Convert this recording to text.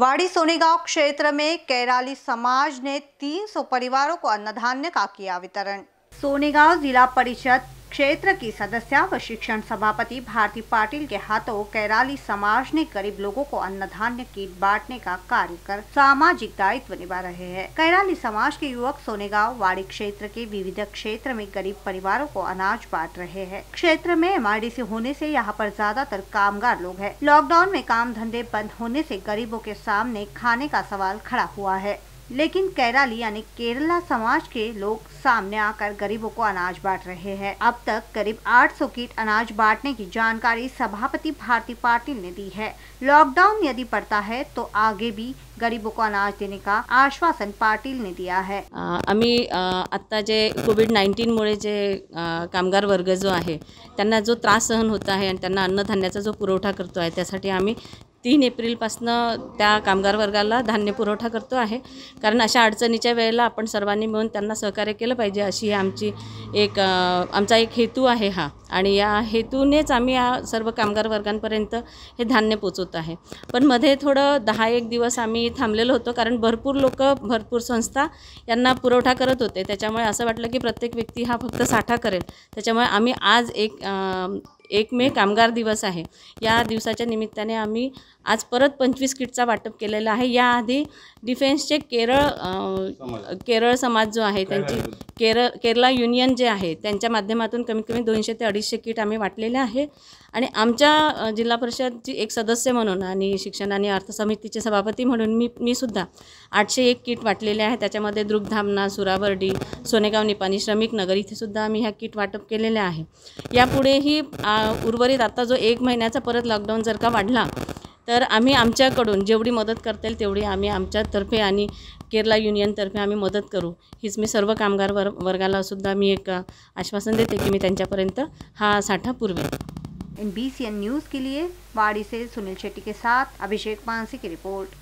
वाड़ी सोनेगांव क्षेत्र में कैराली समाज ने 300 परिवारों को अन्नधान्य का किया वितरण सोनेगांव जिला परिषद क्षेत्र की सदस्य व शिक्षण सभापति भारती पाटिल के हाथों कैराली समाज ने गरीब लोगों को अन्न धान्य किट बांटने का कार्य कर सामाजिक दायित्व निभा रहे हैं कैराली समाज के युवक सोनेगांव वाड़ी क्षेत्र के विविध क्षेत्र में गरीब परिवारों को अनाज बांट रहे हैं क्षेत्र में एम होने से यहाँ पर ज्यादातर कामगार लोग हैं लॉकडाउन में काम धंधे बंद होने से गरीबों के सामने खाने का सवाल खड़ा हुआ है लेकिन कैराली यानी केरला समाज के लोग सामने आकर गरीबों को अनाज बांट रहे हैं अब तक करीब 800 किट अनाज बांटने की जानकारी सभापति भारती पाटिल ने दी है लॉकडाउन यदि पड़ता है तो आगे भी गरीबों को अनाज देने का आश्वासन पाटिल ने दिया है अम्मी आता जे कोविड नाईन्टीनमुळे जे कामगार वर्ग जो है जो त्रास सहन होता है अन्नधान्या जो पुरठा करते है तीन एप्रिलपासनं त्या कामगार वर्गाला धान्य पुरवठा करतो आहे कारण अशा अडचणीच्या वेळेला आपण सर्वांनी मिळून त्यांना सहकार्य केलं पाहिजे अशी आमची एक आमचा एक हेतू आहे हा आणि या हेतूनेच आम्ही या सर्व कामगार वर्गांपर्यंत हे धान्य पोचवत आहे पण मध्ये थोडं दहा एक दिवस आम्ही थांबलेलो होतो कारण भरपूर लोक भरपूर संस्था यांना पुरवठा करत होते त्याच्यामुळे असं वाटलं की प्रत्येक व्यक्ती हा फक्त साठा करेल त्याच्यामुळे आम्ही आज एक एक मे कामगार दिवस आहे या दिवसाच्या निमित्ताने आम्ही आज परत पंचवीस किटचा वाटप केलेला आहे याआधी डिफेन्सचे केरळ केरळ समाज जो आहे त्यांची केरळ केरला युनियन जे आहे त्यांच्या माध्यमातून कमीत कमी दोनशे ते अडीचशे किट आम्ही वाटलेले आहे आणि आमच्या जिल्हा परिषदची एक सदस्य म्हणून आणि शिक्षण आणि अर्थ समितीचे सभापती म्हणून मी मी सुद्धा आठशे एक किट वाटलेले आहे त्याच्यामध्ये दृग्धामना सुराबर्डी सोनेगाव निपाणी श्रमिक नगर इथेसुद्धा आम्ही ह्या किट वाटप केलेल्या आहे यापुढेही उर्वरित आता जो एक महिन्याचा परत लॉकडाऊन जर का वाढला तर आम्ही आमच्याकडून जेवढी मदत करता येईल तेवढी आम्ही आमच्यातर्फे आणि केरला युनियनतर्फे आम्ही मदत करू हीच मी सर्व कामगार वर वर्गालासुद्धा मी एक आश्वासन देते की मी त्यांच्यापर्यंत हा साठा पुरवेन बी सी एन न्यूज़ के लिए वाडीसे सुनील शेट्टी के साथ अभिषेक मानसी की रिपोर्ट